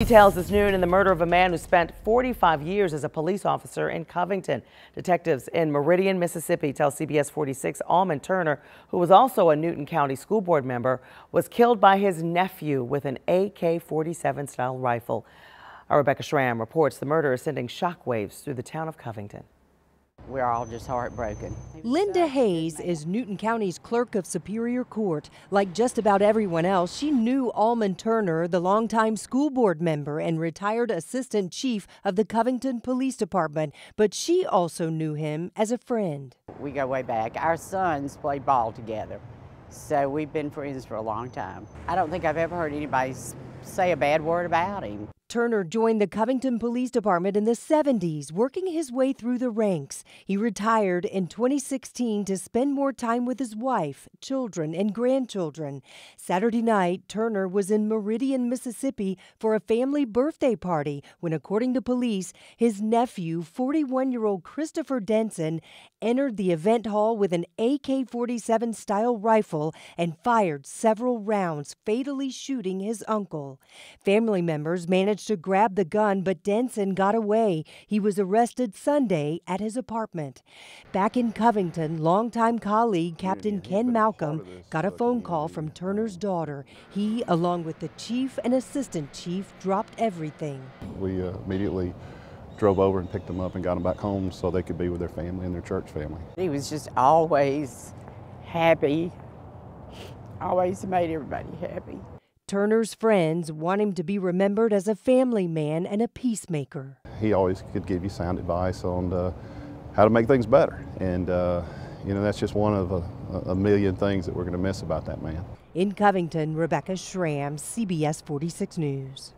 Details this noon in the murder of a man who spent 45 years as a police officer in Covington. Detectives in Meridian, Mississippi tell CBS 46 Almond Turner, who was also a Newton County School Board member, was killed by his nephew with an AK-47 style rifle. Our Rebecca Schramm reports the murder is sending shockwaves through the town of Covington we're all just heartbroken. Linda Hayes is Newton County's clerk of Superior Court. Like just about everyone else, she knew Almond Turner, the longtime school board member and retired assistant chief of the Covington Police Department, but she also knew him as a friend. We go way back. Our sons played ball together, so we've been friends for a long time. I don't think I've ever heard anybody say a bad word about him. Turner joined the Covington Police Department in the 70s, working his way through the ranks. He retired in 2016 to spend more time with his wife, children, and grandchildren. Saturday night, Turner was in Meridian, Mississippi for a family birthday party when, according to police, his nephew, 41 year old Christopher Denson, entered the event hall with an AK 47 style rifle and fired several rounds, fatally shooting his uncle. Family members managed managed to grab the gun, but Denson got away. He was arrested Sunday at his apartment. Back in Covington, longtime colleague Captain yeah, Ken Malcolm a got a phone call from Turner's daughter. He, along with the chief and assistant chief, dropped everything. We uh, immediately drove over and picked them up and got them back home so they could be with their family and their church family. He was just always happy, always made everybody happy. Turner's friends want him to be remembered as a family man and a peacemaker. He always could give you sound advice on uh, how to make things better. And, uh, you know, that's just one of a, a million things that we're going to miss about that man. In Covington, Rebecca Schramm, CBS 46 News.